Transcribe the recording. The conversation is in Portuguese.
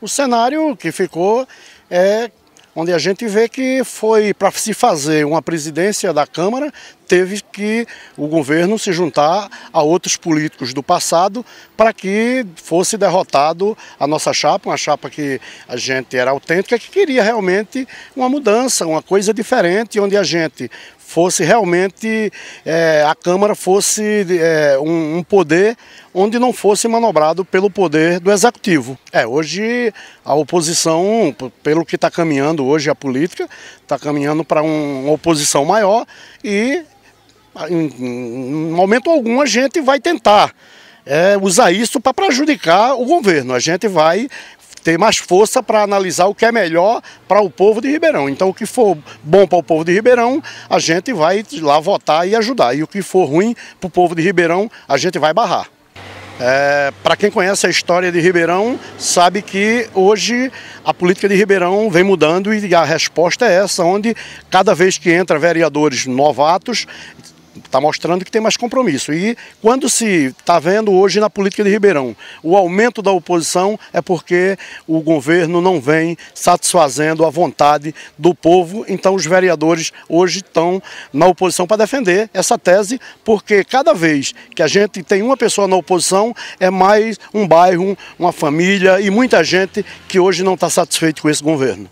O cenário que ficou é onde a gente vê que foi para se fazer uma presidência da Câmara, teve que o governo se juntar a outros políticos do passado para que fosse derrotado a nossa chapa, uma chapa que a gente era autêntica, que queria realmente uma mudança, uma coisa diferente, onde a gente fosse realmente é, a Câmara fosse é, um, um, poder onde não fosse manobrado pelo poder do Executivo. É, hoje a oposição, pelo que está caminhando hoje a política, está caminhando para um, uma oposição maior e em, em momento algum a gente vai tentar é, usar isso para prejudicar o governo. A gente vai ter mais força para analisar o que é melhor para o povo de Ribeirão. Então, o que for bom para o povo de Ribeirão, a gente vai lá votar e ajudar. E o que for ruim para o povo de Ribeirão, a gente vai barrar. É, para quem conhece a história de Ribeirão, sabe que hoje a política de Ribeirão vem mudando e a resposta é essa, onde cada vez que entra vereadores novatos, Está mostrando que tem mais compromisso. E quando se está vendo hoje na política de Ribeirão o aumento da oposição, é porque o governo não vem satisfazendo a vontade do povo. Então os vereadores hoje estão na oposição para defender essa tese, porque cada vez que a gente tem uma pessoa na oposição, é mais um bairro, uma família e muita gente que hoje não está satisfeito com esse governo.